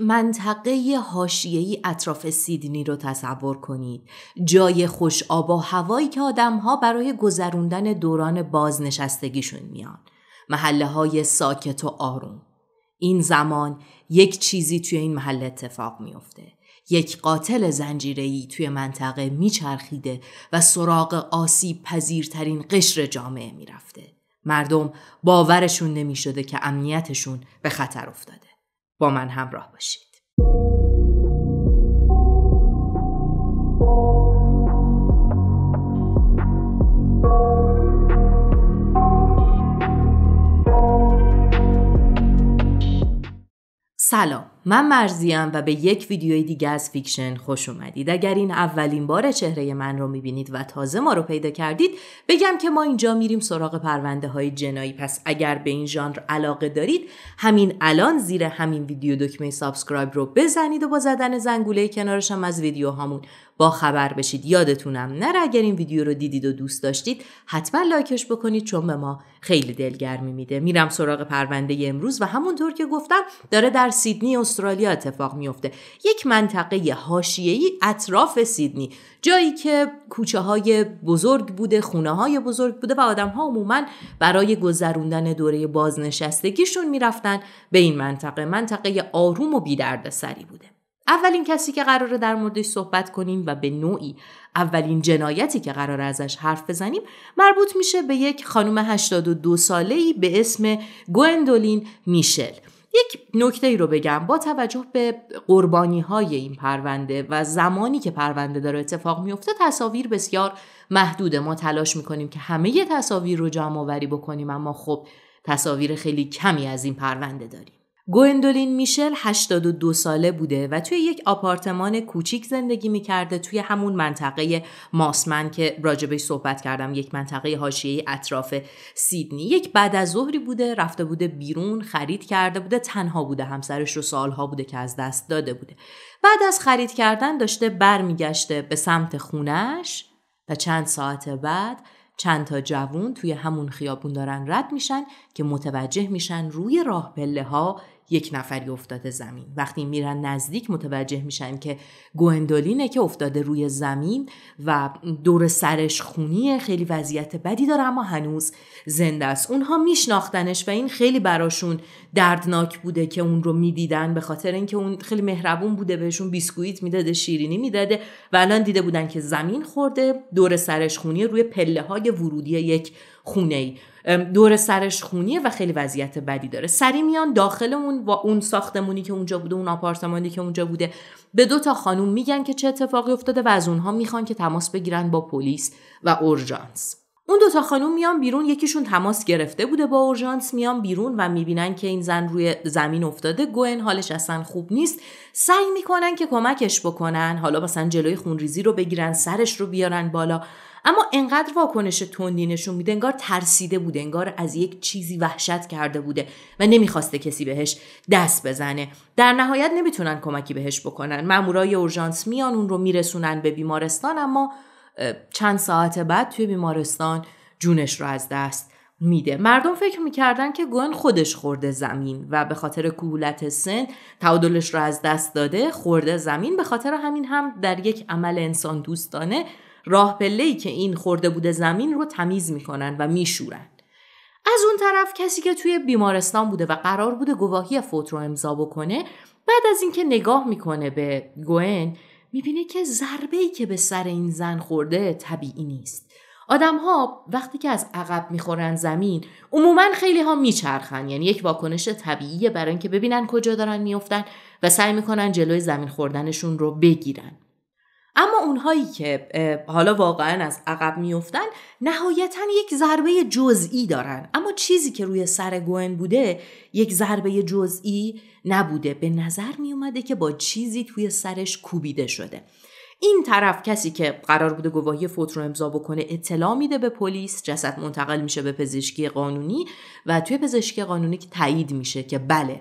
منطقه هاشیهی اطراف سیدنی رو تصور کنید جای خوش آب و هوایی که آدمها برای گذروندن دوران بازنشستگیشون میان محله های ساکت و آروم این زمان یک چیزی توی این محله اتفاق میافته یک قاتل زنجیری توی منطقه میچرخیده و سراغ آسیب پذیرترین قشر جامعه میرفته مردم باورشون نمیشده که امنیتشون به خطر افتاده با من همراه باشید. سلام من مرزیم و به یک ویدیوی دیگه از فیکشن خوش اومدید اگر این اولین بار چهره من رو میبینید و تازه ما رو پیدا کردید بگم که ما اینجا میریم سراغ پرونده های جنایی پس اگر به این ژانر علاقه دارید همین الان زیر همین ویدیو دکمه سابسکرایب رو بزنید و با زدن زنگوله کنارشم از از ویدیوهامون با خبر بشید یادتونم نره اگر این ویدیو رو دیدید و دوست داشتید حتما لایکش بکنید چون به ما خیلی دلگرمی میده میرم سراغ پرونده امروز و همونطور که گفتم داره در سیدنی استرالیا اتفاق میفته یک منطقه هاشیهی اطراف سیدنی جایی که کوچه های بزرگ بوده خونه های بزرگ بوده و آدم ها عموما برای گذروندن دوره بازنشستگیشون میرفتن به این منطقه منطقه آروم و سری بوده اولین کسی که قراره در موردش صحبت کنیم و به نوعی اولین جنایتی که قرار ازش حرف بزنیم مربوط میشه به یک خانم 82 ساله‌ای به اسم گوندولین میشل یک نکته ای رو بگم با توجه به قربانی های این پرونده و زمانی که پرونده داره اتفاق میفته تصاویر بسیار محدوده ما تلاش میکنیم که همه تصاویر رو جمع آوری بکنیم اما خب تصاویر خیلی کمی از این پرونده داریم گوندولین میشل 82 ساله بوده و توی یک آپارتمان کوچیک زندگی میکرده توی همون منطقه ماسمن که راجبش صحبت کردم یک منطقه حاشیه اطراف سیدنی یک بعد از ظهری بوده رفته بوده بیرون خرید کرده بوده تنها بوده همسرش رو سالها بوده که از دست داده بوده بعد از خرید کردن داشته برمیگشته به سمت خونش و چند ساعت بعد چند تا جوون توی همون خیابون دارن رد میشن که متوجه میشن روی راه پله یک نفری افتاده زمین وقتی میرن نزدیک متوجه میشن که گوندولینه که افتاده روی زمین و دور سرش خونیه خیلی وضعیت بدی داره اما هنوز زنده است اونها میشناختنش و این خیلی براشون دردناک بوده که اون رو میدیدن به خاطر اینکه اون خیلی مهربون بوده بهشون بیسکویت میداده شیرینی میداده و الان دیده بودن که زمین خورده دور سرش خونیه روی پله های ورودی یک خونه دور سرش خونیه و خیلی وضعیت بدی داره سری میان داخل اون و اون ساختمونی که اونجا بوده اون آپارتمانی که اونجا بوده به دو تا خانوم میگن که چه اتفاقی افتاده و از اونها میخوان که تماس بگیرن با پلیس و اورژانس اون دوتا خانوم میان بیرون یکیشون تماس گرفته بوده با اورژانس میان بیرون و میبینن که این زن روی زمین افتاده گوئن حالش اصلا خوب نیست سعی میکنن که کمکش بکنن حالا مثلا جلوی خونریزی رو بگیرن سرش رو بیارن بالا اما انقدر واکنش تندی نشون میده انگار ترسیده بوده انگار از یک چیزی وحشت کرده بوده و نمیخواسته کسی بهش دست بزنه در نهایت نمیتونن کمکی بهش بکنن مامورای اورژانس میان اون رو میرسونن به بیمارستان اما چند ساعت بعد توی بیمارستان جونش رو از دست میده مردم فکر میکردن که گون خودش خورده زمین و به خاطر کهولت سن تعادلش رو از دست داده خورده زمین به خاطر همین هم در یک عمل انسان دوستانه راه پله که این خورده بوده زمین رو تمیز میکنن و میشورن از اون طرف کسی که توی بیمارستان بوده و قرار بوده گواهی فوت رو امضا بکنه بعد از اینکه نگاه میکنه به گوئن میبینه که ضربه ای که به سر این زن خورده طبیعی نیست آدم ها وقتی که از عقب میخورن زمین عموما خیلی ها میچرخن یعنی یک واکنش طبیعیه برای اینکه ببینن کجا دارن میافتن و سعی میکنن جلوی زمین خوردنشون رو بگیرن اما اونهایی که حالا واقعا از عقب میفتن نهایتا یک ضربه جزئی دارن اما چیزی که روی سر گوئن بوده یک ضربه جزئی نبوده به نظر می اومده که با چیزی توی سرش کوبیده شده این طرف کسی که قرار بوده گواهی فوت رو امضا بکنه اطلاع میده به پلیس جسد منتقل میشه به پزشکی قانونی و توی پزشکی قانونی که تایید میشه که بله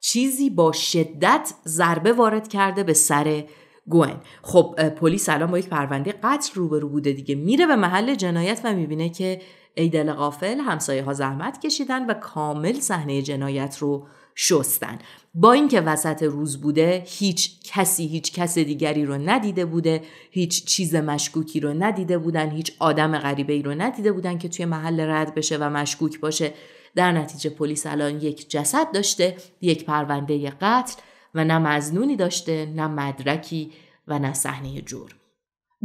چیزی با شدت ضربه وارد کرده به سر گوئن خب پلیس الان با یک پرونده قتل روبرو بوده دیگه میره به محل جنایت و میبینه که ایدل قافل غافل همسایه ها زحمت کشیدن و کامل صحنه جنایت رو شستن با اینکه وسط روز بوده هیچ کسی هیچ کس دیگری رو ندیده بوده هیچ چیز مشکوکی رو ندیده بودن هیچ آدم غریبه ای رو ندیده بودن که توی محل رد بشه و مشکوک باشه در نتیجه پلیس الان یک جسد داشته یک پرونده قتل و نه مزنونی داشته نه مدرکی و نه صحنه جرم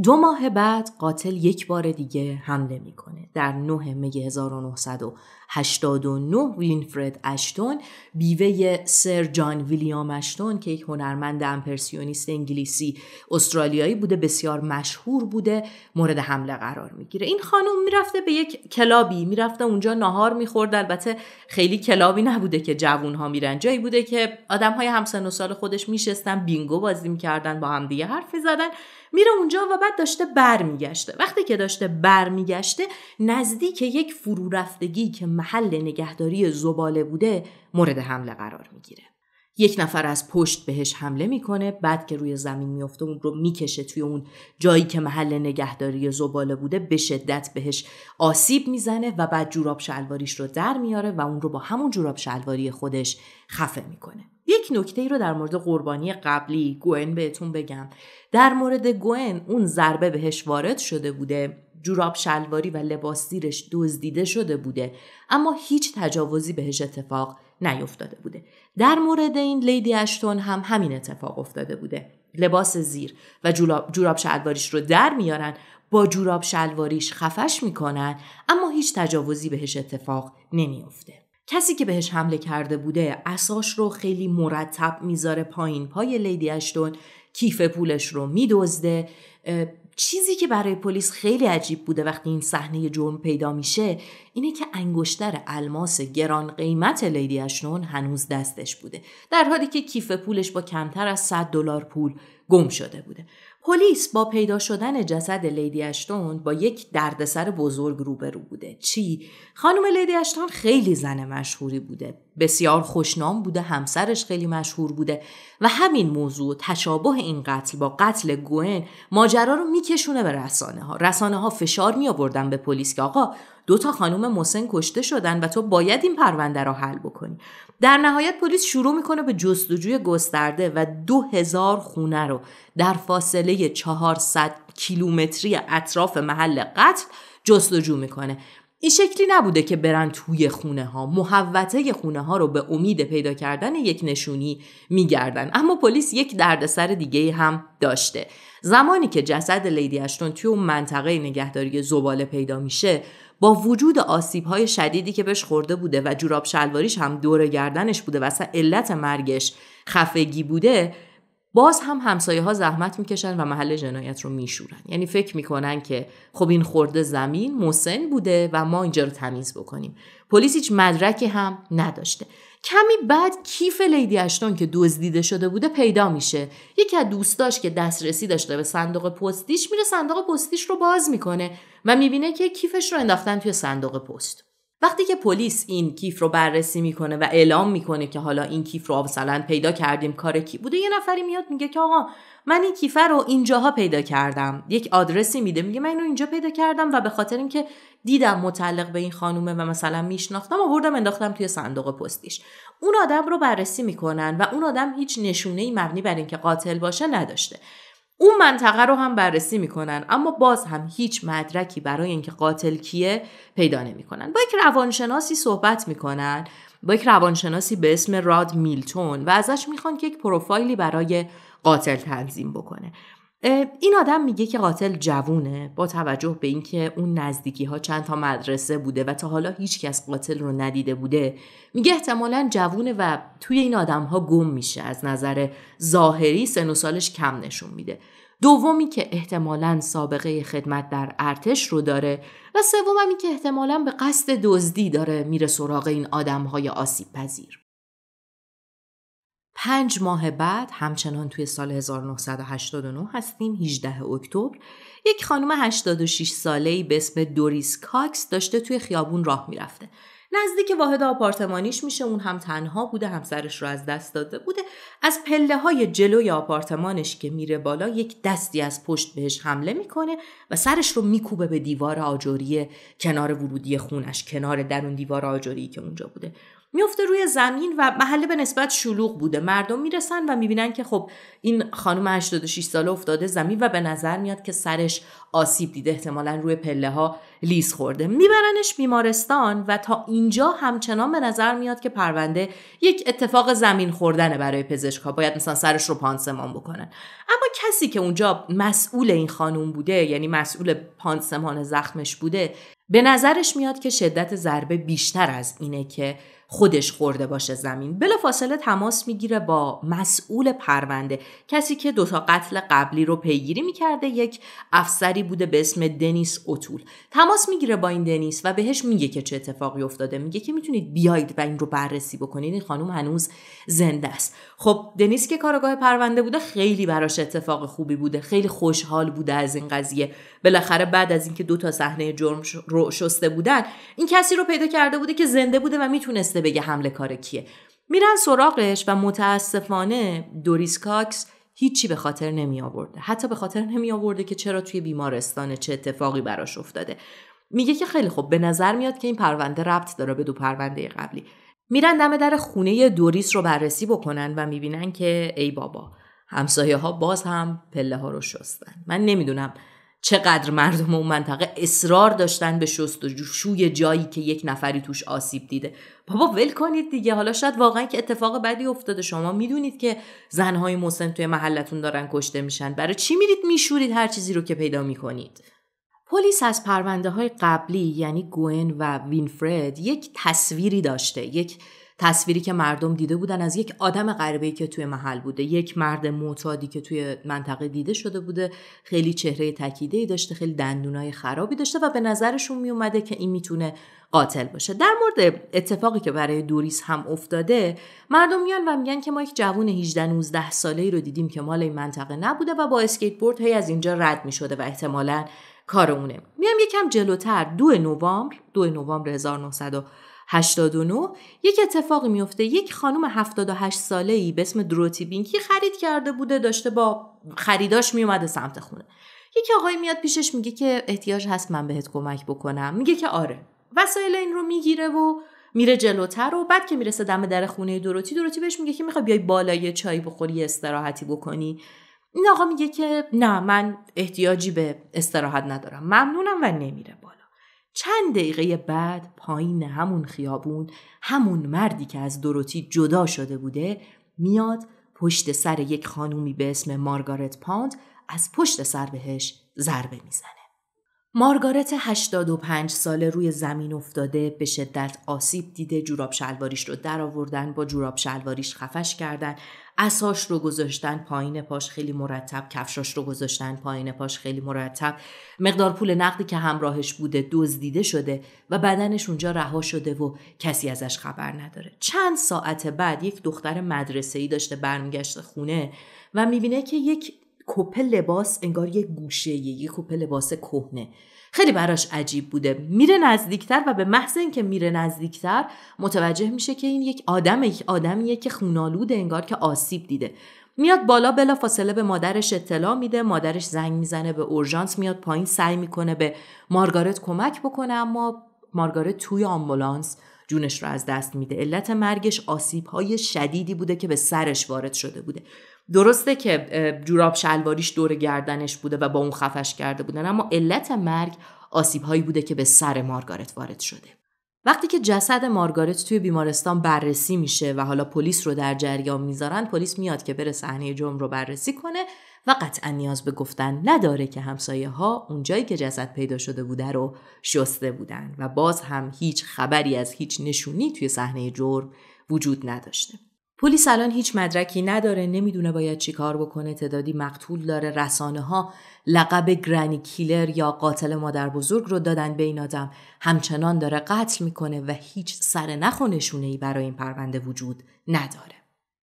دو ماه بعد قاتل یک بار دیگه حمله میکنه در 9 می 1989 وینفرد اشتون بیوه سر جان ویلیام اشتون که یک هنرمند امپرسیونیست انگلیسی استرالیایی بوده بسیار مشهور بوده مورد حمله قرار میگیره این خانم میرفته به یک کلابی میرفته اونجا ناهار میخورد البته خیلی کلابی نبوده که جوونها میرن جایی بوده که آدمهای همسن و سال خودش میشستن بینگو بازی میکردن با دیگه حرف زدن. میره اونجا و بعد داشته برمیگشته وقتی که داشته برمیگشته نزدیک یک فرو رفتگی که محل نگهداری زباله بوده مورد حمله قرار میگیره یک نفر از پشت بهش حمله میکنه بعد که روی زمین میفته اون رو میکشه توی اون جایی که محل نگهداری زباله بوده به شدت بهش آسیب میزنه و بعد جوراب شلواریش رو در میاره و اون رو با همون جوراب شلواری خودش خفه میکنه یک نکته ای رو در مورد قربانی قبلی گوئن بهتون بگم در مورد گوئن اون ضربه بهش وارد شده بوده جوراب شلواری و لباس زیرش دزدیده شده بوده اما هیچ تجاوزی بهش اتفاق نیفتاده بوده در مورد این لیدی اشتون هم همین اتفاق افتاده بوده لباس زیر و جوراب شلواریش رو در میارن با جوراب شلواریش خفش میکنن اما هیچ تجاوزی بهش اتفاق نمیافته کسی که بهش حمله کرده بوده اساش رو خیلی مرتب میذاره پایین پای لیدی اشتون کیف پولش رو میدزده چیزی که برای پلیس خیلی عجیب بوده وقتی این صحنه جرم پیدا میشه اینه که انگشتر الماس گران قیمت لیدی اشنون هنوز دستش بوده در حالی که کیف پولش با کمتر از 100 دلار پول گم شده بوده پلیس با پیدا شدن جسد لیدی اشتون با یک دردسر بزرگ روبرو بوده چی خانم لیدی اشتون خیلی زن مشهوری بوده بسیار خوشنام بوده همسرش خیلی مشهور بوده و همین موضوع تشابه این قتل با قتل گوئن ماجرا رو میکشونه به رسانه ها رسانه ها فشار می آوردن به پلیس که آقا دو تا خانم مسن کشته شدن و تو باید این پرونده را حل بکنی در نهایت پلیس شروع میکنه به جستجوی گسترده و دو هزار خونه رو در فاصله 400 کیلومتری اطراف محل قتل جستجو میکنه این شکلی نبوده که برن توی خونه ها محوطه خونه ها رو به امید پیدا کردن یک نشونی میگردن اما پلیس یک دردسر دیگه هم داشته زمانی که جسد لیدی اشتون توی اون منطقه نگهداری زباله پیدا میشه با وجود آسیب های شدیدی که بهش خورده بوده و جوراب شلواریش هم دور گردنش بوده و اصلا علت مرگش خفگی بوده باز هم همسایه ها زحمت میکشن و محل جنایت رو میشورن یعنی فکر میکنن که خب این خورده زمین مسن بوده و ما اینجا رو تمیز بکنیم پلیس هیچ مدرکی هم نداشته کمی بعد کیف لیدی اشتون که دزدیده شده بوده پیدا میشه یکی از دوستاش که دسترسی داشته به صندوق پستیش میره صندوق پستیش رو باز میکنه و میبینه که کیفش رو انداختن توی صندوق پست وقتی که پلیس این کیف رو بررسی میکنه و اعلام میکنه که حالا این کیف رو مثلا پیدا کردیم کار کی بوده یه نفری میاد میگه که آقا من این کیفه رو اینجاها پیدا کردم یک آدرسی میده میگه من اینو اینجا پیدا کردم و به خاطر اینکه دیدم متعلق به این خانومه و مثلا میشناختم آوردم انداختم توی صندوق پستیش اون آدم رو بررسی میکنن و اون آدم هیچ نشونه ای مبنی بر اینکه قاتل باشه نداشته اون منطقه رو هم بررسی میکنن اما باز هم هیچ مدرکی برای اینکه قاتل کیه پیدا نمیکنن با یک روانشناسی صحبت میکنن با یک روانشناسی به اسم راد میلتون و ازش میخوان که یک پروفایلی برای قاتل تنظیم بکنه این آدم میگه که قاتل جوونه با توجه به اینکه اون نزدیکی ها چند تا مدرسه بوده و تا حالا هیچکس قاتل رو ندیده بوده میگه احتمالا جوونه و توی این آدم ها گم میشه از نظر ظاهری سن و سالش کم نشون میده دومی که احتمالا سابقه خدمت در ارتش رو داره و سوممی که احتمالا به قصد دزدی داره میره سراغ این آدم های آسیب پذیر پنج ماه بعد همچنان توی سال 1989 هستیم 18 اکتبر یک خانم 86 ساله‌ای به اسم دوریس کاکس داشته توی خیابون راه میرفته نزدیک واحد آپارتمانیش میشه اون هم تنها بوده همسرش رو از دست داده بوده از پله های جلوی آپارتمانش که میره بالا یک دستی از پشت بهش حمله میکنه و سرش رو میکوبه به دیوار آجری کنار ورودی خونش کنار درون دیوار آجوری که اونجا بوده میفته روی زمین و محله به نسبت شلوغ بوده مردم میرسن و میبینن که خب این خانم 86 ساله افتاده زمین و به نظر میاد که سرش آسیب دیده احتمالا روی پله ها لیز خورده میبرنش بیمارستان و تا اینجا همچنان به نظر میاد که پرونده یک اتفاق زمین خوردن برای پزشکها باید مثلا سرش رو پانسمان بکنن اما کسی که اونجا مسئول این خانم بوده یعنی مسئول پانسمان زخمش بوده به نظرش میاد که شدت ضربه بیشتر از اینه که خودش خورده باشه زمین فاصله تماس میگیره با مسئول پرونده کسی که دو تا قتل قبلی رو پیگیری میکرده یک افسری بوده به اسم دنیس اوتول تماس میگیره با این دنیس و بهش میگه که چه اتفاقی افتاده میگه که میتونید بیایید و این رو بررسی بکنید این خانم هنوز زنده است خب دنیس که کارگاه پرونده بوده خیلی براش اتفاق خوبی بوده خیلی خوشحال بوده از این قضیه بالاخره بعد از اینکه دو تا صحنه جرم رو شسته بودن این کسی رو پیدا کرده بوده که زنده بوده و میتونسته بگه حمله کار کیه میرن سراغش و متاسفانه دوریس کاکس هیچی به خاطر نمی آورده حتی به خاطر نمی آورده که چرا توی بیمارستان چه اتفاقی براش افتاده میگه که خیلی خوب به نظر میاد که این پرونده ربط داره به دو پرونده قبلی میرن دم در خونه دوریس رو بررسی بکنن و میبینن که ای بابا همسایه ها باز هم پله ها رو شستن من نمیدونم چقدر مردم اون منطقه اصرار داشتن به شوی جایی که یک نفری توش آسیب دیده بابا ول کنید دیگه حالا شاید واقعا که اتفاق بدی افتاده شما میدونید که زنهای مسن توی محلتون دارن کشته میشن برای چی میرید میشورید هر چیزی رو که پیدا میکنید پلیس از پرونده های قبلی یعنی گوئن و وینفرد یک تصویری داشته یک تصویری که مردم دیده بودن از یک آدم غریبه که توی محل بوده یک مرد معتادی که توی منطقه دیده شده بوده خیلی چهره تکیده داشته خیلی دندونای خرابی داشته و به نظرشون می اومده که این میتونه قاتل باشه در مورد اتفاقی که برای دوریس هم افتاده مردم میان و میگن که ما یک جوون 18 19 ساله ای رو دیدیم که مال این منطقه نبوده و با اسکیت بورد هی از اینجا رد می شده و احتمالا کار اونه میام یکم جلوتر دو نوامبر دو نوامبر 1900 89 یک اتفاقی میفته یک خانم 78 ساله ای به اسم دروتی بینکی خرید کرده بوده داشته با خریداش میومده سمت خونه یک آقای میاد پیشش میگه که احتیاج هست من بهت کمک بکنم میگه که آره وسایل این رو میگیره و میره جلوتر و بعد که میرسه دم در خونه دروتی دروتی بهش میگه که میخوای بیای بالا یه چای بخوری استراحتی بکنی این آقا میگه که نه من احتیاجی به استراحت ندارم ممنونم و نمیره چند دقیقه بعد پایین همون خیابون همون مردی که از دروتی جدا شده بوده میاد پشت سر یک خانومی به اسم مارگارت پاند از پشت سر بهش ضربه میزنه. مارگارت 85 ساله روی زمین افتاده به شدت آسیب دیده جوراب شلواریش رو درآوردن با جوراب شلواریش خفش کردن اساش رو گذاشتن پایین پاش خیلی مرتب کفشاش رو گذاشتن پایین پاش خیلی مرتب مقدار پول نقدی که همراهش بوده دزدیده شده و بدنش اونجا رها شده و کسی ازش خبر نداره چند ساعت بعد یک دختر مدرسه ای داشته برمیگشته خونه و میبینه که یک کپه لباس انگار یه گوشه یه کپه لباس کهنه خیلی براش عجیب بوده میره نزدیکتر و به محض اینکه میره نزدیکتر متوجه میشه که این یک آدمه یک آدمیه که خونالوده انگار که آسیب دیده میاد بالا بلا فاصله به مادرش اطلاع میده مادرش زنگ میزنه به اورژانس میاد پایین سعی میکنه به مارگارت کمک بکنه اما مارگارت توی آمبولانس جونش رو از دست میده علت مرگش آسیب های شدیدی بوده که به سرش وارد شده بوده درسته که جوراب شلواریش دور گردنش بوده و با اون خفش کرده بودن اما علت مرگ آسیب هایی بوده که به سر مارگارت وارد شده وقتی که جسد مارگارت توی بیمارستان بررسی میشه و حالا پلیس رو در جریان میذارن پلیس میاد که بره صحنه جرم رو بررسی کنه و قطعا نیاز به گفتن نداره که همسایه ها اونجایی که جسد پیدا شده بوده رو شسته بودن و باز هم هیچ خبری از هیچ نشونی توی صحنه جرم وجود نداشته پلیس الان هیچ مدرکی نداره نمیدونه باید چی کار بکنه تعدادی مقتول داره رسانه ها لقب گرانی کیلر یا قاتل مادر بزرگ رو دادن به این آدم همچنان داره قتل میکنه و هیچ سر نخ ای برای این پرونده وجود نداره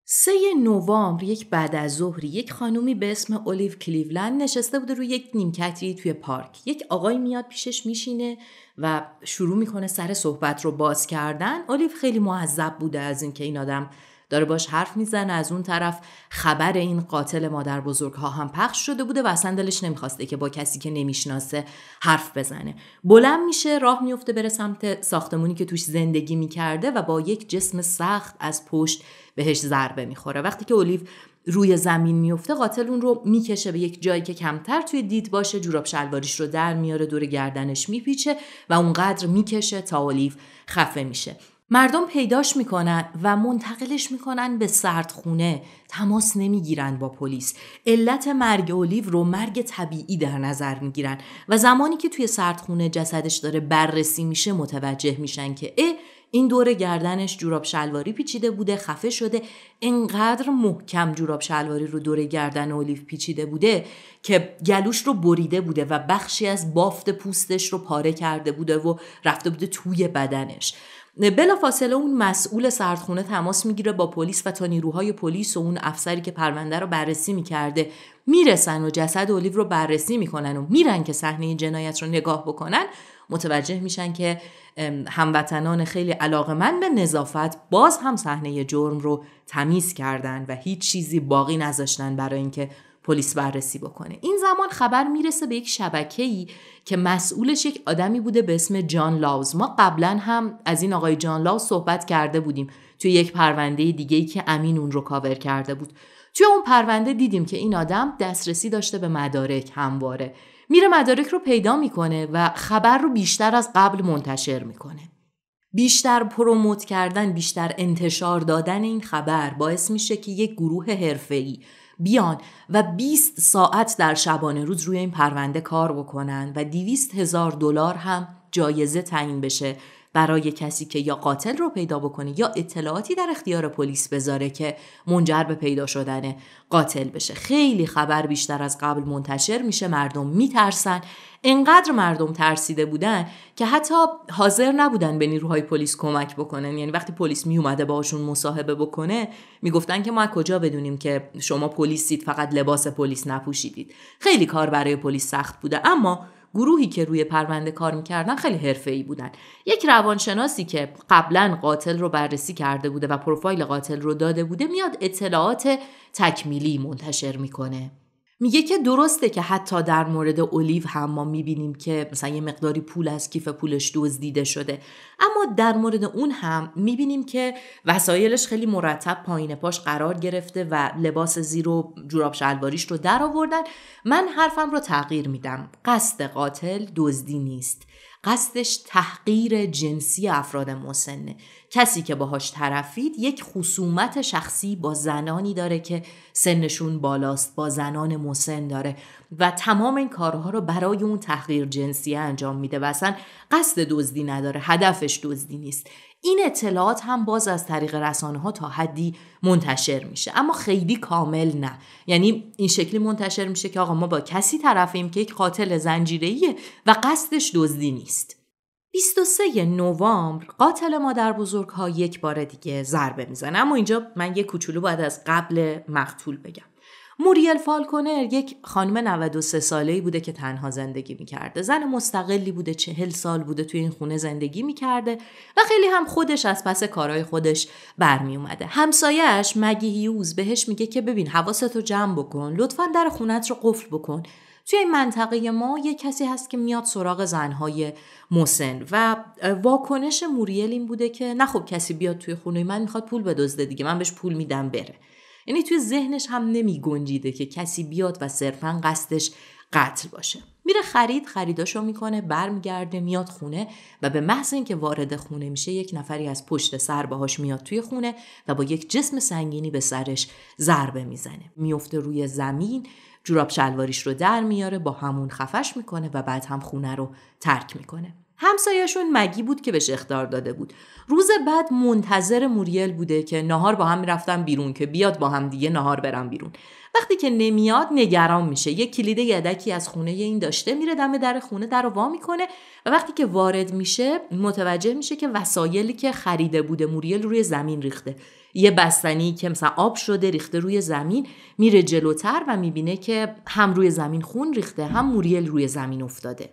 سه نوامبر یک بعد از ظهر یک خانومی به اسم اولیو کلیولند نشسته بوده روی یک نیمکتی توی پارک یک آقای میاد پیشش میشینه و شروع میکنه سر صحبت رو باز کردن اولیو خیلی معذب بوده از اینکه این آدم داره باش حرف میزنه از اون طرف خبر این قاتل مادر بزرگ ها هم پخش شده بوده و اصلا دلش نمیخواسته که با کسی که نمیشناسه حرف بزنه بلند میشه راه میفته بره سمت ساختمونی که توش زندگی میکرده و با یک جسم سخت از پشت بهش ضربه میخوره وقتی که الیو روی زمین میفته قاتل اون رو میکشه به یک جایی که کمتر توی دید باشه جوراب شلواریش رو در میاره دور گردنش میپیچه و اونقدر میکشه تا الیو خفه میشه مردم پیداش میکنن و منتقلش میکنن به سردخونه تماس نمیگیرن با پلیس علت مرگ اولیو رو مرگ طبیعی در نظر میگیرن و زمانی که توی سردخونه جسدش داره بررسی میشه متوجه میشن که این دور گردنش جوراب شلواری پیچیده بوده خفه شده انقدر محکم جوراب شلواری رو دور گردن اولیف پیچیده بوده که گلوش رو بریده بوده و بخشی از بافت پوستش رو پاره کرده بوده و رفته بوده توی بدنش فاصله اون مسئول سردخونه تماس میگیره با پلیس و تا نیروهای پلیس و اون افسری که پرونده رو بررسی میکرده میرسن و جسد الیو رو بررسی میکنن و میرن که صحنه جنایت رو نگاه بکنن متوجه میشن که هموطنان خیلی علاقه من به نظافت باز هم صحنه جرم رو تمیز کردن و هیچ چیزی باقی نذاشتن برای اینکه پلیس بررسی بکنه این زمان خبر میرسه به یک شبکه‌ای که مسئولش یک آدمی بوده به اسم جان لاوز ما قبلا هم از این آقای جان لاوز صحبت کرده بودیم توی یک پرونده دیگه ای که امین اون رو کاور کرده بود توی اون پرونده دیدیم که این آدم دسترسی داشته به مدارک همواره میره مدارک رو پیدا میکنه و خبر رو بیشتر از قبل منتشر میکنه بیشتر پروموت کردن بیشتر انتشار دادن این خبر باعث میشه که یک گروه حرفه‌ای بیان و 20 ساعت در شبانه روز روی این پرونده کار بکنن و 200 هزار دلار هم جایزه تعیین بشه برای کسی که یا قاتل رو پیدا بکنه یا اطلاعاتی در اختیار پلیس بذاره که منجر به پیدا شدن قاتل بشه خیلی خبر بیشتر از قبل منتشر میشه مردم میترسن انقدر مردم ترسیده بودن که حتی حاضر نبودن به نیروهای پلیس کمک بکنن یعنی وقتی پلیس می اومده باشون مصاحبه بکنه میگفتن که ما کجا بدونیم که شما پلیسید فقط لباس پلیس نپوشیدید خیلی کار برای پلیس سخت بوده اما گروهی که روی پرونده کار میکردن خیلی ای بودن یک روانشناسی که قبلا قاتل رو بررسی کرده بوده و پروفایل قاتل رو داده بوده میاد اطلاعات تکمیلی منتشر میکنه میگه که درسته که حتی در مورد الیو هم ما میبینیم که مثلا یه مقداری پول از کیف پولش دزدیده شده اما در مورد اون هم میبینیم که وسایلش خیلی مرتب پایین پاش قرار گرفته و لباس زیر و جوراب شلواریش رو در آوردن من حرفم رو تغییر میدم قصد قاتل دزدی نیست قصدش تحقیر جنسی افراد مسنه کسی که باهاش طرفید یک خصومت شخصی با زنانی داره که سنشون بالاست با زنان مسن داره و تمام این کارها رو برای اون تحقیر جنسی انجام میده و اصلا قصد دزدی نداره هدفش دزدی نیست این اطلاعات هم باز از طریق رسانه ها تا حدی منتشر میشه اما خیلی کامل نه یعنی این شکلی منتشر میشه که آقا ما با کسی طرفیم که یک قاتل زنجیره‌ایه و قصدش دزدی نیست 23 نوامبر قاتل مادر بزرگ ها یک بار دیگه ضربه میزنه اما اینجا من یه کوچولو باید از قبل مقتول بگم موریل فالکونر یک خانم 93 ساله‌ای بوده که تنها زندگی میکرده زن مستقلی بوده چهل سال بوده توی این خونه زندگی میکرده و خیلی هم خودش از پس کارهای خودش برمی اومده همسایه‌اش مگی هیوز بهش میگه که ببین رو جمع بکن لطفا در خونت رو قفل بکن توی این منطقه ما یه کسی هست که میاد سراغ زنهای موسن و واکنش موریل این بوده که نه خب کسی بیاد توی خونه من میخواد پول بدزده دیگه من بهش پول میدم بره یعنی توی ذهنش هم نمی گنجیده که کسی بیاد و صرفا قصدش قتل باشه میره خرید خریداشو میکنه برمیگرده میاد خونه و به محض اینکه وارد خونه میشه یک نفری از پشت سر باهاش میاد توی خونه و با یک جسم سنگینی به سرش ضربه میزنه میفته روی زمین جوراب شلواریش رو در میاره با همون خفش میکنه و بعد هم خونه رو ترک میکنه همسایهشون مگی بود که بهش اختار داده بود روز بعد منتظر موریل بوده که نهار با هم میرفتن بیرون که بیاد با هم دیگه نهار برم بیرون وقتی که نمیاد نگران میشه یه کلید یدکی از خونه این داشته میره دم در خونه در وا میکنه و وقتی که وارد میشه متوجه میشه که وسایلی که خریده بوده موریل روی زمین ریخته یه بستنی که مثلا آب شده ریخته روی زمین میره جلوتر و میبینه که هم روی زمین خون ریخته هم موریل روی زمین افتاده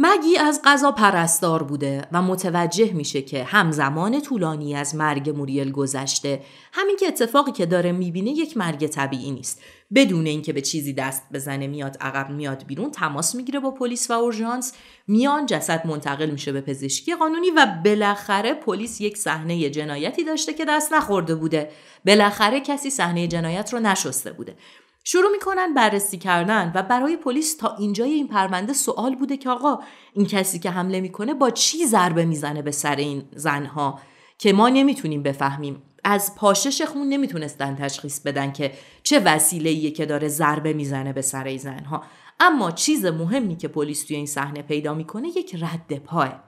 مگی از غذا پرستار بوده و متوجه میشه که همزمان طولانی از مرگ موریل گذشته همین که اتفاقی که داره میبینه یک مرگ طبیعی نیست بدون اینکه به چیزی دست بزنه میاد عقب میاد بیرون تماس میگیره با پلیس و اورژانس میان جسد منتقل میشه به پزشکی قانونی و بالاخره پلیس یک صحنه جنایتی داشته که دست نخورده بوده بالاخره کسی صحنه جنایت رو نشسته بوده شروع میکنن بررسی کردن و برای پلیس تا اینجای این پرونده سوال بوده که آقا این کسی که حمله میکنه با چی ضربه میزنه به سر این زنها که ما نمیتونیم بفهمیم از پاشش خون نمیتونستن تشخیص بدن که چه وسیله که داره ضربه میزنه به سر این زنها اما چیز مهمی که پلیس توی این صحنه پیدا میکنه یک رد پاه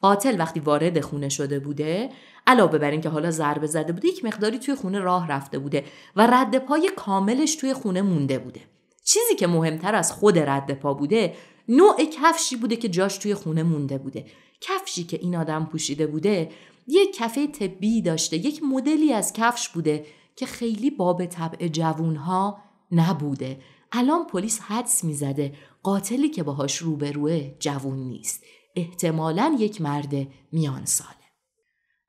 قاتل وقتی وارد خونه شده بوده علاوه بر اینکه حالا ضربه زده بوده یک مقداری توی خونه راه رفته بوده و رد پای کاملش توی خونه مونده بوده چیزی که مهمتر از خود رد پا بوده نوع کفشی بوده که جاش توی خونه مونده بوده کفشی که این آدم پوشیده بوده یک کفه طبی داشته یک مدلی از کفش بوده که خیلی باب طبع جوونها نبوده الان پلیس حدس میزده قاتلی که باهاش روبروه جوون نیست احتمالا یک مرد میانسال.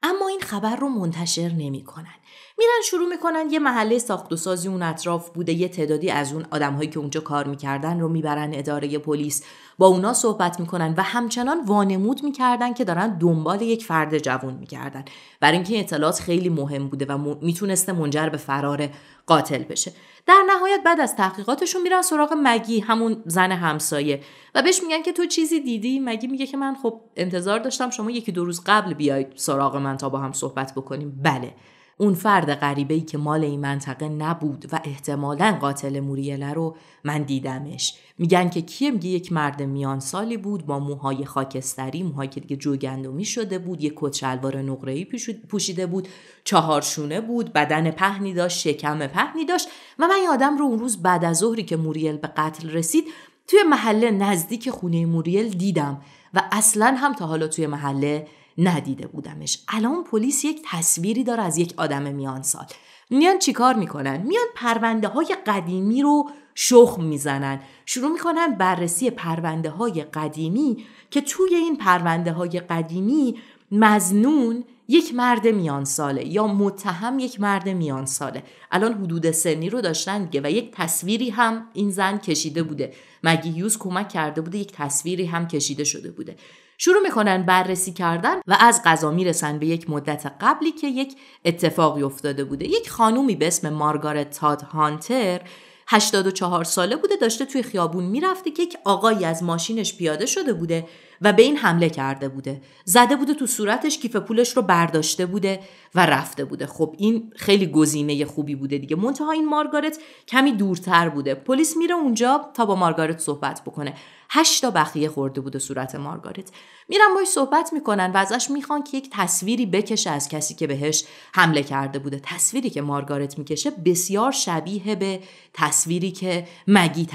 اما این خبر رو منتشر نمی کنن. میرن شروع میکنن یه محله ساخت و سازی اون اطراف بوده یه تعدادی از اون آدمهایی که اونجا کار میکردن رو میبرن اداره پلیس با اونا صحبت میکنن و همچنان وانمود میکردن که دارن دنبال یک فرد جوون میکردن برای اینکه اطلاعات خیلی مهم بوده و میتونسته منجر به فرار قاتل بشه در نهایت بعد از تحقیقاتشون میرن سراغ مگی همون زن همسایه و بهش میگن که تو چیزی دیدی مگی میگه که من خب انتظار داشتم شما یکی دو روز قبل بیاید سراغ من تا با هم صحبت بکنیم بله اون فرد غریبه ای که مال این منطقه نبود و احتمالا قاتل موریله رو من دیدمش میگن که کیه میگه یک مرد میان سالی بود با موهای خاکستری موهای که دیگه جوگندمی شده بود یک کت شلوار ای پوشیده بود چهار شونه بود بدن پهنی داشت شکم پهنی داشت و من این آدم رو اون روز بعد از ظهری که موریل به قتل رسید توی محله نزدیک خونه موریل دیدم و اصلا هم تا حالا توی محله ندیده بودمش الان پلیس یک تصویری داره از یک آدم میان سال میان چیکار میکنن میان پرونده های قدیمی رو شخ میزنن شروع میکنن بررسی پرونده های قدیمی که توی این پرونده های قدیمی مزنون یک مرد میان ساله یا متهم یک مرد میان ساله الان حدود سنی رو داشتن دیگه و یک تصویری هم این زن کشیده بوده مگی یوز کمک کرده بوده یک تصویری هم کشیده شده بوده شروع میکنن بررسی کردن و از قضا میرسن به یک مدت قبلی که یک اتفاقی افتاده بوده یک خانومی به اسم مارگارت تاد هانتر 84 ساله بوده داشته توی خیابون میرفته که یک آقایی از ماشینش پیاده شده بوده و به این حمله کرده بوده زده بوده تو صورتش کیف پولش رو برداشته بوده و رفته بوده خب این خیلی گزینه خوبی بوده دیگه منتها این مارگارت کمی دورتر بوده پلیس میره اونجا تا با مارگارت صحبت بکنه هشت تا بخیه خورده بود صورت مارگاریت. میرن باش صحبت میکنن و ازش میخوان که یک تصویری بکشه از کسی که بهش حمله کرده بوده تصویری که مارگاریت میکشه بسیار شبیه به تصویری که مگی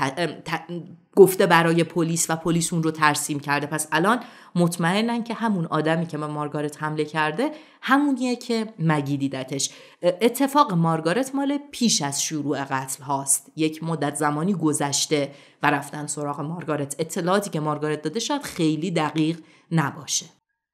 گفته برای پلیس و پلیس اون رو ترسیم کرده پس الان مطمئنن که همون آدمی که به مارگارت حمله کرده همونیه که مگی دیدتش اتفاق مارگارت مال پیش از شروع قتل هاست یک مدت زمانی گذشته و رفتن سراغ مارگارت اطلاعاتی که مارگارت داده شاید خیلی دقیق نباشه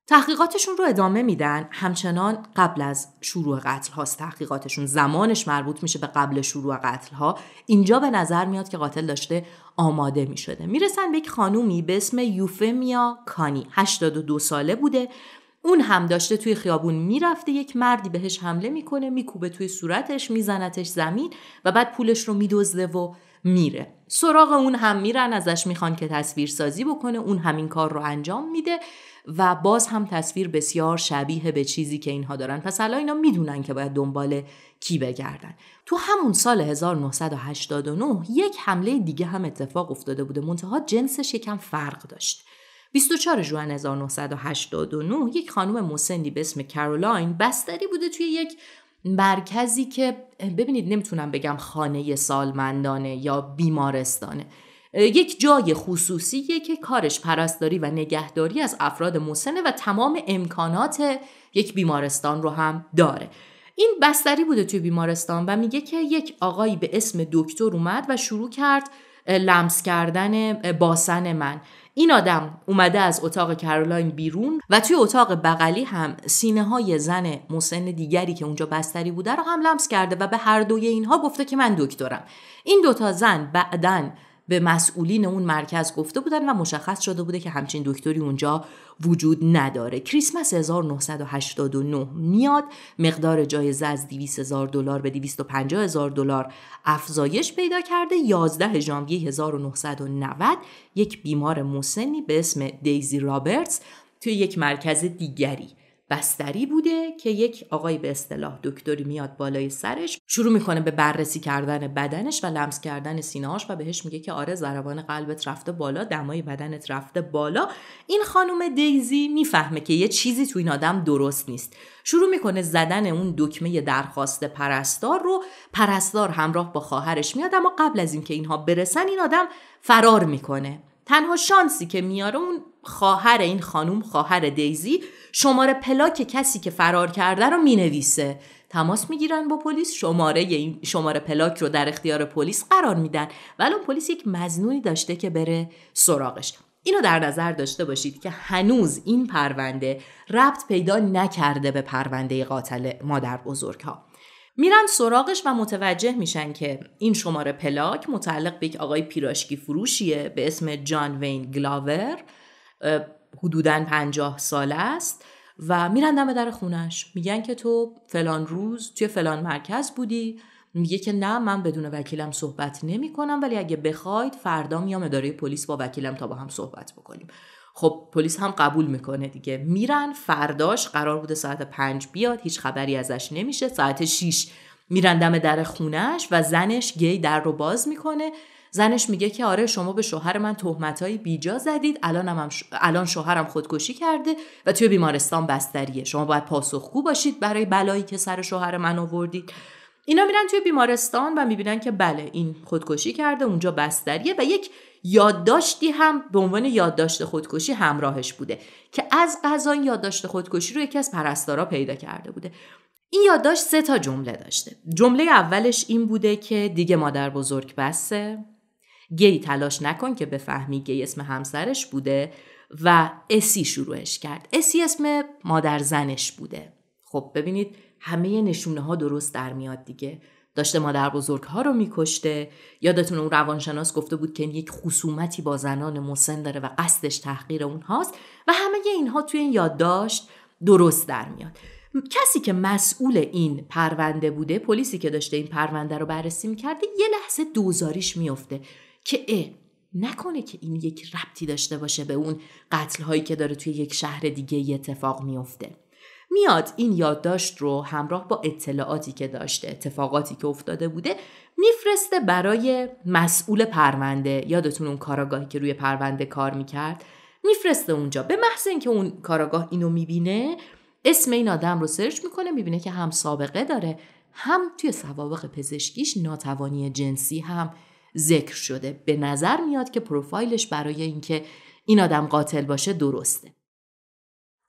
تحقیقاتشون رو ادامه میدن همچنان قبل از شروع قتل هاست تحقیقاتشون زمانش مربوط میشه به قبل شروع قتل ها اینجا به نظر میاد که قاتل داشته آماده میشده میرسن به یک خانومی به اسم یوفمیا کانی 82 ساله بوده اون هم داشته توی خیابون میرفته یک مردی بهش حمله میکنه میکوبه توی صورتش میزنتش زمین و بعد پولش رو میدزده و میره سراغ اون هم میرن ازش میخوان که تصویر سازی بکنه اون همین کار رو انجام میده و باز هم تصویر بسیار شبیه به چیزی که اینها دارن پس الان اینا میدونن که باید دنبال کی بگردن تو همون سال 1989 یک حمله دیگه هم اتفاق افتاده بوده منتها جنسش یکم فرق داشت 24 جوان 1989 یک خانم مسنی به اسم کارولاین بستری بوده توی یک مرکزی که ببینید نمیتونم بگم خانه سالمندانه یا بیمارستانه یک جای خصوصیه که کارش پرستاری و نگهداری از افراد مسن و تمام امکانات یک بیمارستان رو هم داره این بستری بوده توی بیمارستان و میگه که یک آقایی به اسم دکتر اومد و شروع کرد لمس کردن باسن من این آدم اومده از اتاق کرولاین بیرون و توی اتاق بغلی هم سینه های زن مسن دیگری که اونجا بستری بوده رو هم لمس کرده و به هر دوی اینها گفته که من دکترم این دوتا زن بعدن به مسئولین اون مرکز گفته بودن و مشخص شده بوده که همچین دکتری اونجا وجود نداره کریسمس 1989 میاد مقدار جایزه از 200 هزار دلار به 250 هزار دلار افزایش پیدا کرده 11 ژانویه 1990 یک بیمار مسنی به اسم دیزی رابرتس توی یک مرکز دیگری بستری بوده که یک آقای به اصطلاح دکتری میاد بالای سرش شروع میکنه به بررسی کردن بدنش و لمس کردن سینهاش و بهش میگه که آره ضربان قلبت رفته بالا دمای بدنت رفته بالا این خانم دیزی میفهمه که یه چیزی تو این آدم درست نیست شروع میکنه زدن اون دکمه درخواست پرستار رو پرستار همراه با خواهرش میاد اما قبل از اینکه اینها برسن این آدم فرار میکنه تنها شانسی که میاره اون خواهر این خانوم خواهر دیزی شماره پلاک کسی که فرار کرده رو مینویسه تماس میگیرن با پلیس شماره این شماره پلاک رو در اختیار پلیس قرار میدن ولی پلیس یک مزنونی داشته که بره سراغش اینو در نظر داشته باشید که هنوز این پرونده ربط پیدا نکرده به پرونده قاتل مادر بزرگ ها. میرن سراغش و متوجه میشن که این شماره پلاک متعلق به یک آقای پیراشکی فروشیه به اسم جان وین گلاور حدودا پنجاه سال است و میرن دم در خونش میگن که تو فلان روز توی فلان مرکز بودی میگه که نه من بدون وکیلم صحبت نمی کنم ولی اگه بخواید فردا میام اداره پلیس با وکیلم تا با هم صحبت بکنیم خب پلیس هم قبول میکنه دیگه میرن فرداش قرار بوده ساعت پنج بیاد هیچ خبری ازش نمیشه ساعت 6 میرن دم در خونش و زنش گی در رو باز میکنه زنش میگه که آره شما به شوهر من تهمتهایی بیجا زدید الانم الان شوهرم خودکشی کرده و توی بیمارستان بستریه شما باید پاسخگو باشید برای بلایی که سر شوهر من آوردید اینا میرن توی بیمارستان و میبینن که بله این خودکشی کرده اونجا بستریه و یک یادداشتی هم به عنوان یادداشت خودکشی همراهش بوده که از غذا این یادداشت خودکشی رو یکی از پرستارا پیدا کرده بوده این یادداشت سه تا جمله داشته جمله اولش این بوده که دیگه مادر بزرگ بسه گی تلاش نکن که بفهمی گی اسم همسرش بوده و اسی شروعش کرد اسی اسم مادر زنش بوده خب ببینید همه نشونه ها درست در میاد دیگه داشته مادر بزرگ ها رو میکشته یادتون اون روانشناس گفته بود که این یک خصومتی با زنان مسن داره و قصدش تحقیر هاست و همه اینها توی این یادداشت درست در میاد کسی که مسئول این پرونده بوده پلیسی که داشته این پرونده رو بررسی میکرده یه لحظه دوزاریش میفته که ا نکنه که این یک ربطی داشته باشه به اون قتل هایی که داره توی یک شهر دیگه اتفاق میفته میاد این یادداشت رو همراه با اطلاعاتی که داشته اتفاقاتی که افتاده بوده میفرسته برای مسئول پرونده یادتون اون کاراگاهی که روی پرونده کار میکرد میفرسته اونجا به محض اینکه اون کاراگاه اینو میبینه اسم این آدم رو سرچ میکنه میبینه که هم سابقه داره هم توی سوابق پزشکیش ناتوانی جنسی هم ذکر شده به نظر میاد که پروفایلش برای اینکه این آدم قاتل باشه درسته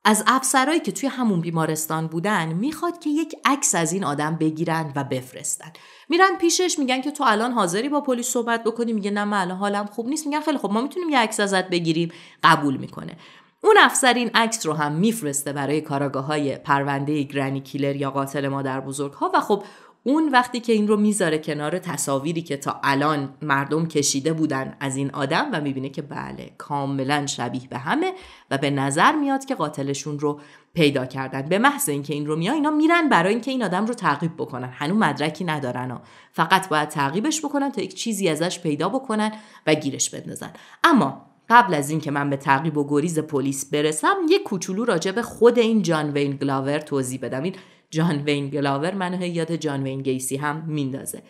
از افسرایی که توی همون بیمارستان بودن میخواد که یک عکس از این آدم بگیرن و بفرستن میرن پیشش میگن که تو الان حاضری با پلیس صحبت بکنی میگه نه من الان حالم خوب نیست میگن خیلی خب ما میتونیم یه عکس ازت بگیریم قبول میکنه اون افسر این عکس رو هم میفرسته برای کاراگاه های پرونده گرنی کیلر یا قاتل مادر بزرگ ها و خب اون وقتی که این رو میذاره کنار تصاویری که تا الان مردم کشیده بودن از این آدم و میبینه که بله کاملا شبیه به همه و به نظر میاد که قاتلشون رو پیدا کردن به محض اینکه این رو میان اینا میرن برای اینکه این آدم رو تعقیب بکنن هنوز مدرکی ندارن و فقط باید تعقیبش بکنن تا یک چیزی ازش پیدا بکنن و گیرش بندازن اما قبل از اینکه من به تعقیب و گریز پلیس برسم یک کوچولو راجع به خود این جان وین گلاور توضیح بدم جان وین گلاور منو یاد جان وین گیسی هم میندازه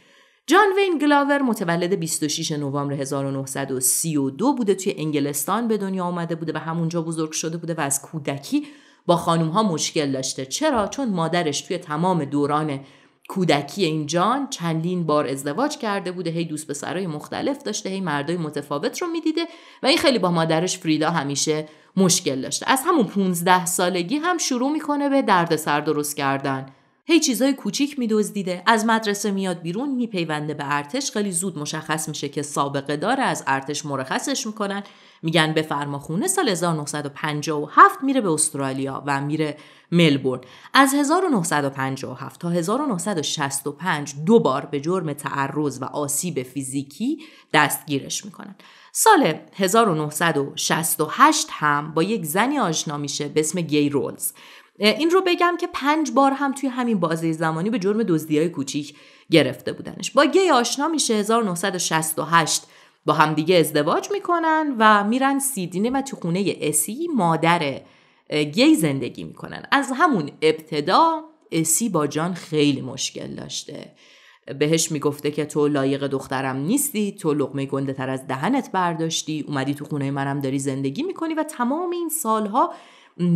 جان وین گلاور متولد 26 نوامبر 1932 بوده توی انگلستان به دنیا آمده بوده و همونجا بزرگ شده بوده و از کودکی با خانوم ها مشکل داشته چرا چون مادرش توی تمام دوران کودکی این جان چندین بار ازدواج کرده بوده هی دوست پسرای مختلف داشته هی مردای متفاوت رو میدیده و این خیلی با مادرش فریدا همیشه مشکل داشته از همون 15 سالگی هم شروع میکنه به درد سر درست کردن هی چیزای کوچیک میدزدیده از مدرسه میاد بیرون میپیونده به ارتش خیلی زود مشخص میشه که سابقه داره از ارتش مرخصش میکنن میگن به فرماخونه سال 1957 میره به استرالیا و میره ملبورن از 1957 تا 1965 دو بار به جرم تعرض و آسیب فیزیکی دستگیرش میکنن سال 1968 هم با یک زنی آشنا میشه به اسم گی رولز این رو بگم که پنج بار هم توی همین بازه زمانی به جرم دزدیای کوچیک گرفته بودنش با گی آشنا میشه 1968 با همدیگه ازدواج میکنن و میرن سیدینه و تو خونه اسی مادر گی زندگی میکنن از همون ابتدا اسی با جان خیلی مشکل داشته بهش میگفته که تو لایق دخترم نیستی تو لقمه گنده تر از دهنت برداشتی اومدی تو خونه منم داری زندگی میکنی و تمام این سالها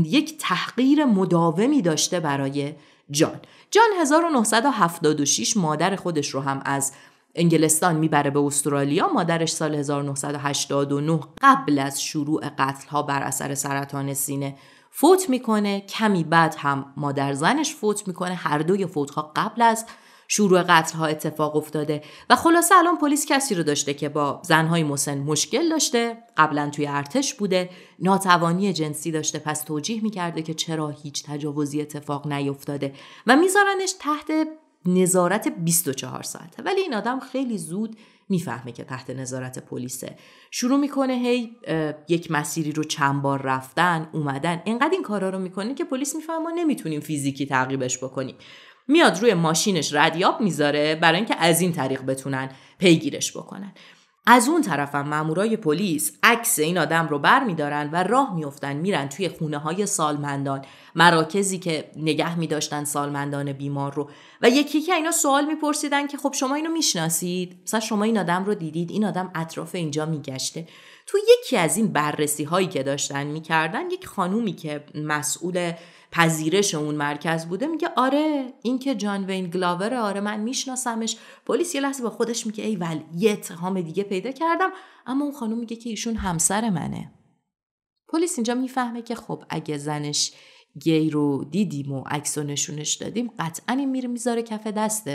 یک تحقیر مداومی داشته برای جان جان 1976 مادر خودش رو هم از انگلستان میبره به استرالیا مادرش سال 1989 قبل از شروع قتل ها بر اثر سرطان سینه فوت میکنه کمی بعد هم مادر زنش فوت میکنه هر دوی فوت ها قبل از شروع قتل ها اتفاق افتاده و خلاصه الان پلیس کسی رو داشته که با زنهای مسن مشکل داشته قبلا توی ارتش بوده ناتوانی جنسی داشته پس توجیه میکرده که چرا هیچ تجاوزی اتفاق نیفتاده و میذارنش تحت نظارت 24 ساعته ولی این آدم خیلی زود میفهمه که تحت نظارت پلیسه شروع میکنه هی یک مسیری رو چند بار رفتن اومدن انقدر این کارا رو میکنه که پلیس میفهمه ما نمیتونیم فیزیکی تعقیبش بکنیم میاد روی ماشینش ردیاب میذاره برای اینکه از این طریق بتونن پیگیرش بکنن از اون طرفم مامورای پلیس عکس این آدم رو بر میدارن و راه میافتن میرن توی خونه های سالمندان مراکزی که نگه داشتن سالمندان بیمار رو و یکی که اینا سوال میپرسیدن که خب شما اینو میشناسید مثلا شما این آدم رو دیدید این آدم اطراف اینجا میگشته تو یکی از این بررسی هایی که داشتن میکردن یک خانومی که مسئول پذیرش اون مرکز بوده میگه آره این که جان وین گلاور آره من میشناسمش پلیس یه لحظه با خودش میگه ای ول یه اتهام دیگه پیدا کردم اما اون خانم میگه که ایشون همسر منه پلیس اینجا میفهمه که خب اگه زنش گی رو دیدیم و عکس و نشونش دادیم قطعا این میره میذاره کف دست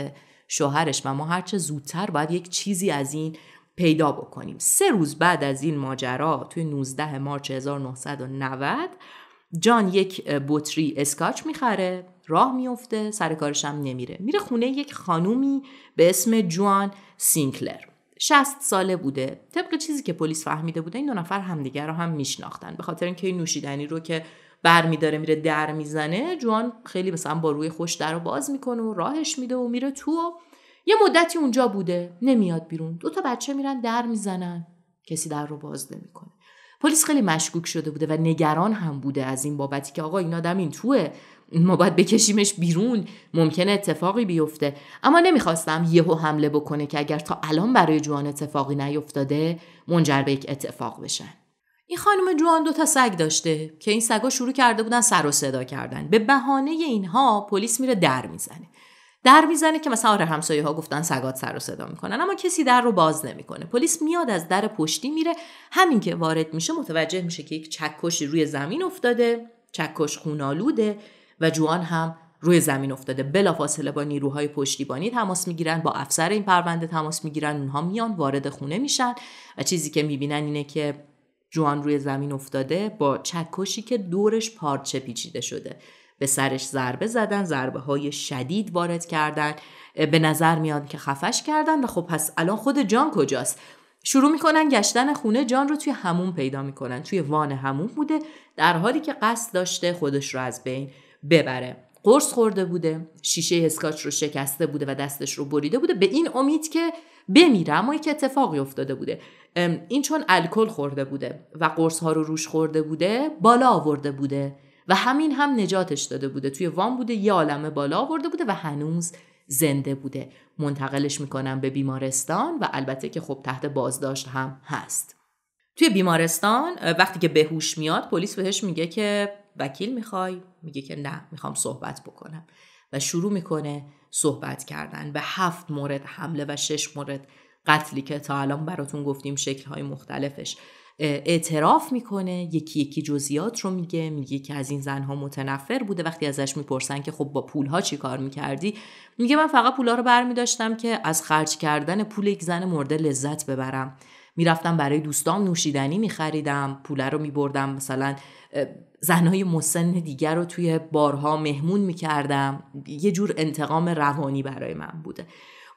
شوهرش و ما هرچه زودتر باید یک چیزی از این پیدا بکنیم سه روز بعد از این ماجرا توی 19 مارچ 1990 جان یک بطری اسکاچ میخره راه میفته سر کارش هم نمیره میره خونه یک خانومی به اسم جوان سینکلر 60 ساله بوده طبق چیزی که پلیس فهمیده بوده این دو نفر همدیگر رو هم میشناختن به خاطر اینکه این نوشیدنی رو که برمیداره میره در میزنه جوان خیلی مثلا با روی خوش در رو باز میکنه و راهش میده و میره تو یه مدتی اونجا بوده نمیاد بیرون دو تا بچه میرن در میزنن کسی در رو باز نمیکنه پلیس خیلی مشکوک شده بوده و نگران هم بوده از این بابتی که آقا این آدم این توه ما باید بکشیمش بیرون ممکنه اتفاقی بیفته اما نمیخواستم یهو حمله بکنه که اگر تا الان برای جوان اتفاقی نیفتاده منجر به یک اتفاق بشن این خانم جوان دو تا سگ داشته که این سگا شروع کرده بودن سر و صدا کردن به بهانه اینها پلیس میره در میزنه در میزنه که مثلا آره همسایه ها گفتن سگات سر و صدا میکنن اما کسی در رو باز نمیکنه پلیس میاد از در پشتی میره همین که وارد میشه متوجه میشه که یک چکشی روی زمین افتاده چکش خونالوده و جوان هم روی زمین افتاده بلافاصله با نیروهای پشتیبانی تماس میگیرن با افسر این پرونده تماس میگیرن اونها میان وارد خونه میشن و چیزی که میبینن اینه که جوان روی زمین افتاده با چکشی که دورش پارچه پیچیده شده به سرش ضربه زدن ضربه های شدید وارد کردن به نظر میاد که خفش کردن و خب پس الان خود جان کجاست شروع میکنن گشتن خونه جان رو توی همون پیدا میکنن توی وان همون بوده در حالی که قصد داشته خودش رو از بین ببره قرص خورده بوده شیشه اسکاچ رو شکسته بوده و دستش رو بریده بوده به این امید که بمیره اما که اتفاقی افتاده بوده این چون الکل خورده بوده و قرص ها رو روش خورده بوده بالا آورده بوده و همین هم نجاتش داده بوده توی وام بوده یه عالمه بالا آورده بوده و هنوز زنده بوده منتقلش میکنم به بیمارستان و البته که خب تحت بازداشت هم هست توی بیمارستان وقتی که بهوش میاد پلیس بهش میگه که وکیل میخوای میگه که نه میخوام صحبت بکنم و شروع میکنه صحبت کردن به هفت مورد حمله و شش مورد قتلی که تا الان براتون گفتیم های مختلفش اعتراف میکنه یکی یکی جزئیات رو میگه میگه که از این زنها متنفر بوده وقتی ازش میپرسن که خب با پولها چی کار میکردی میگه من فقط پولها رو برمیداشتم که از خرج کردن پول یک زن مرده لذت ببرم میرفتم برای دوستام نوشیدنی میخریدم پول رو میبردم مثلا زنهای مسن دیگر رو توی بارها مهمون میکردم یه جور انتقام روانی برای من بوده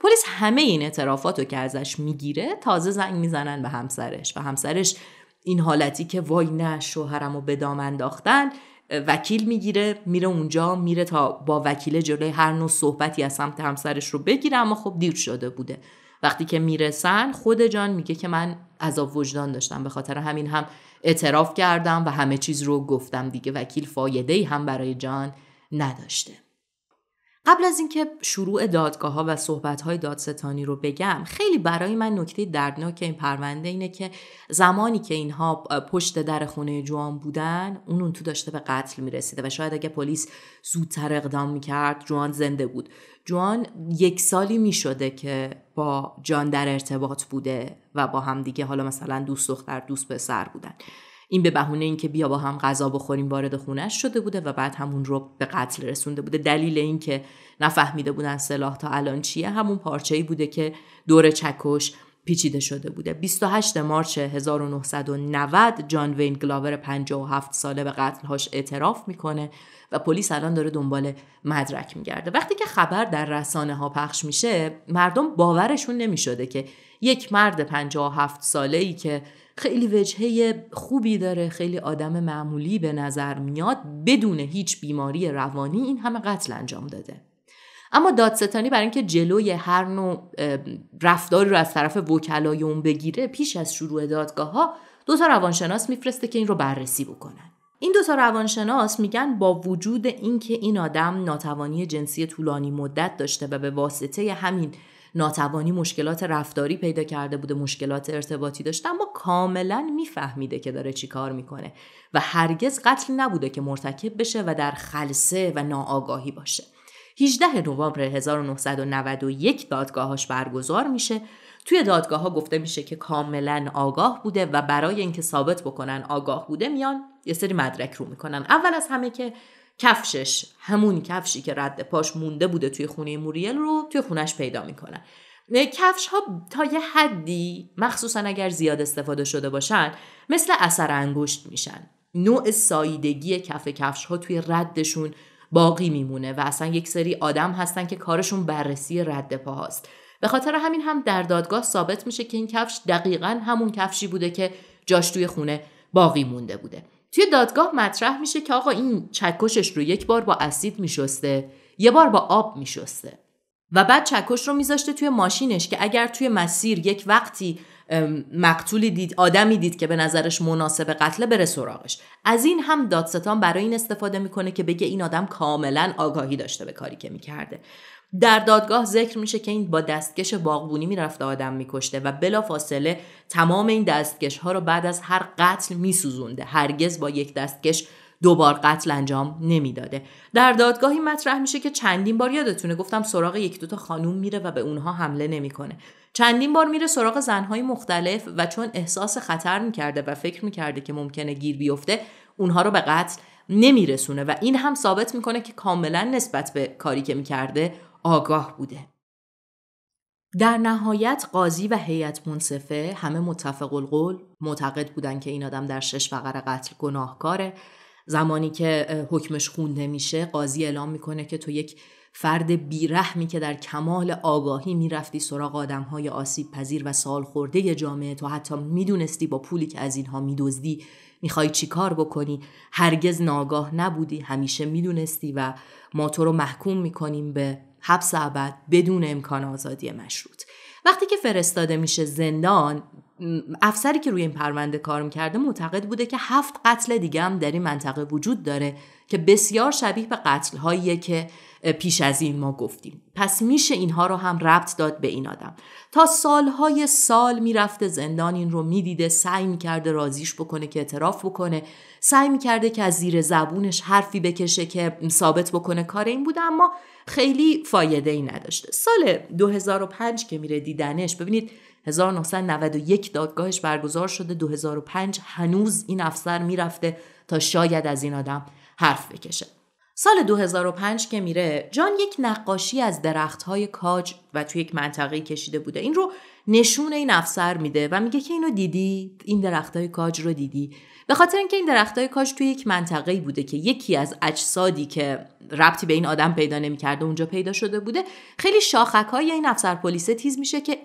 پلیس همه این اعترافات رو که ازش میگیره تازه زنگ میزنن به همسرش و همسرش این حالتی که وای نه شوهرم رو به دام انداختن وکیل میگیره میره اونجا میره تا با وکیل جلوی هر نوع صحبتی از سمت همسرش رو بگیره اما خب دیر شده بوده وقتی که میرسن خود جان میگه که من عذاب وجدان داشتم به خاطر همین هم اعتراف کردم و همه چیز رو گفتم دیگه وکیل فایده هم برای جان نداشته قبل از اینکه شروع دادگاه ها و صحبت های دادستانی رو بگم خیلی برای من نکته دردناک این پرونده اینه که زمانی که اینها پشت در خونه جوان بودن اون اون تو داشته به قتل میرسیده و شاید اگه پلیس زودتر اقدام میکرد جوان زنده بود جوان یک سالی می که با جان در ارتباط بوده و با همدیگه حالا مثلا دوست دختر دوست پسر بودن این به بهونه اینکه بیا با هم غذا بخوریم وارد خونش شده بوده و بعد همون رو به قتل رسونده بوده دلیل اینکه نفهمیده بودن سلاح تا الان چیه همون پارچه ای بوده که دور چکش پیچیده شده بوده 28 مارچ 1990 جان وین گلاور 57 ساله به قتلهاش اعتراف میکنه و پلیس الان داره دنبال مدرک میگرده وقتی که خبر در رسانه ها پخش میشه مردم باورشون نمیشده که یک مرد 57 ساله ای که خیلی وجهه خوبی داره خیلی آدم معمولی به نظر میاد بدون هیچ بیماری روانی این همه قتل انجام داده اما دادستانی برای اینکه جلوی هر نوع رفتاری رو از طرف وکلای اون بگیره پیش از شروع دادگاه ها دو تا روانشناس میفرسته که این رو بررسی بکنن این دو تا روانشناس میگن با وجود اینکه این آدم ناتوانی جنسی طولانی مدت داشته و به واسطه همین ناتوانی مشکلات رفتاری پیدا کرده بوده مشکلات ارتباطی داشته اما کاملا میفهمیده که داره چی کار میکنه و هرگز قتل نبوده که مرتکب بشه و در خلسه و ناآگاهی باشه 18 نوامبر 1991 دادگاهاش برگزار میشه توی دادگاه ها گفته میشه که کاملا آگاه بوده و برای اینکه ثابت بکنن آگاه بوده میان یه سری مدرک رو میکنن اول از همه که کفشش همون کفشی که رد پاش مونده بوده توی خونه موریل رو توی خونش پیدا میکنن کفش ها تا یه حدی مخصوصا اگر زیاد استفاده شده باشن مثل اثر انگشت میشن نوع ساییدگی کف کفش ها توی ردشون باقی میمونه و اصلا یک سری آدم هستن که کارشون بررسی رد پاهاست به خاطر همین هم در دادگاه ثابت میشه که این کفش دقیقا همون کفشی بوده که جاش توی خونه باقی مونده بوده توی دادگاه مطرح میشه که آقا این چکشش رو یک بار با اسید میشسته یه بار با آب میشسته و بعد چکش رو میذاشته توی ماشینش که اگر توی مسیر یک وقتی مقتولی دید آدمی دید که به نظرش مناسب قتله بره سراغش از این هم دادستان برای این استفاده میکنه که بگه این آدم کاملا آگاهی داشته به کاری که میکرده در دادگاه ذکر میشه که این با دستکش باغبونی میرفته آدم میکشته و فاصله تمام این دستکش ها رو بعد از هر قتل میسوزونده هرگز با یک دستکش دوبار قتل انجام نمیداده در دادگاهی مطرح میشه که چندین بار یادتونه گفتم سراغ یک دوتا خانوم میره و به اونها حمله نمیکنه چندین بار میره سراغ زنهای مختلف و چون احساس خطر میکرده و فکر میکرده که ممکنه گیر بیفته اونها رو به قتل نمیرسونه و این هم ثابت میکنه که کاملا نسبت به کاری که میکرده آگاه بوده. در نهایت قاضی و هیئت منصفه همه متفق القول معتقد بودن که این آدم در شش فقر قتل گناهکاره زمانی که حکمش خونده میشه قاضی اعلام میکنه که تو یک فرد بیرحمی که در کمال آگاهی میرفتی سراغ آدمهای آسیب پذیر و سال خورده جامعه تو حتی میدونستی با پولی که از اینها میدزدی میخوای چیکار بکنی هرگز ناگاه نبودی همیشه میدونستی و ما تو رو محکوم میکنیم به حبس ابد بدون امکان آزادی مشروط وقتی که فرستاده میشه زندان افسری که روی این پرونده کار میکرده معتقد بوده که هفت قتل دیگه هم در این منطقه وجود داره که بسیار شبیه به قتلهاییه که پیش از این ما گفتیم پس میشه اینها رو هم ربط داد به این آدم تا سالهای سال میرفته زندان این رو میدیده سعی میکرده رازیش بکنه که اعتراف بکنه سعی میکرده که از زیر زبونش حرفی بکشه که ثابت بکنه کار این بوده اما خیلی فایده ای نداشته سال 2005 که میره دیدنش ببینید 1991 دادگاهش برگزار شده 2005 هنوز این افسر میرفته تا شاید از این آدم حرف بکشه سال 2005 که میره جان یک نقاشی از درختهای کاج و توی یک منطقه کشیده بوده این رو نشون این افسر میده و میگه که اینو دیدی این درختهای کاج رو دیدی به خاطر اینکه این درختهای کاج توی یک منطقه بوده که یکی از اجسادی که ربطی به این آدم پیدا نمیکرده اونجا پیدا شده بوده خیلی شاخک های این افسر پلیس تیز میشه که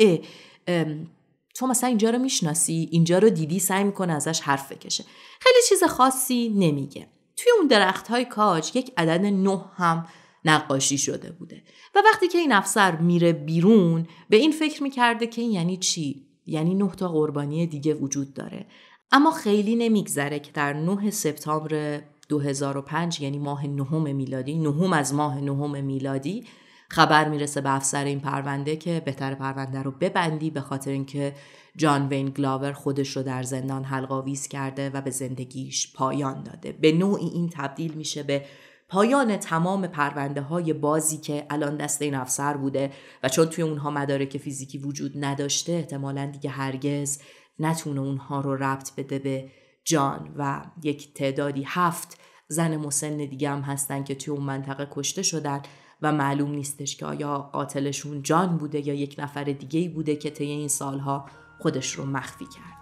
تو مثلا اینجا رو میشناسی اینجا رو دیدی سعی میکنه ازش حرف بکشه خیلی چیز خاصی نمیگه توی اون درخت های کاج یک عدد نه هم نقاشی شده بوده و وقتی که این افسر میره بیرون به این فکر میکرده که این یعنی چی یعنی نه تا قربانی دیگه وجود داره اما خیلی نمیگذره که در 9 سپتامبر 2005 یعنی ماه نهم میلادی نهم از ماه نهم میلادی خبر میرسه به افسر این پرونده که بهتر پرونده رو ببندی به خاطر اینکه جان وین گلاور خودش رو در زندان حلقاویز کرده و به زندگیش پایان داده به نوعی این تبدیل میشه به پایان تمام پرونده های بازی که الان دست این افسر بوده و چون توی اونها مدارک فیزیکی وجود نداشته احتمالا دیگه هرگز نتونه اونها رو ربط بده به جان و یک تعدادی هفت زن مسن دیگه هم هستن که توی اون منطقه کشته شدن و معلوم نیستش که آیا قاتلشون جان بوده یا یک نفر دیگه بوده که طی این سالها خودش رو مخفی کرده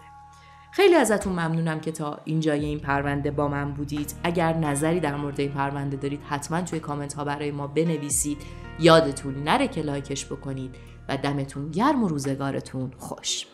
خیلی ازتون ممنونم که تا اینجای این پرونده با من بودید اگر نظری در مورد این پرونده دارید حتما توی کامنت ها برای ما بنویسید یادتون نره که لایکش بکنید و دمتون گرم و روزگارتون خوش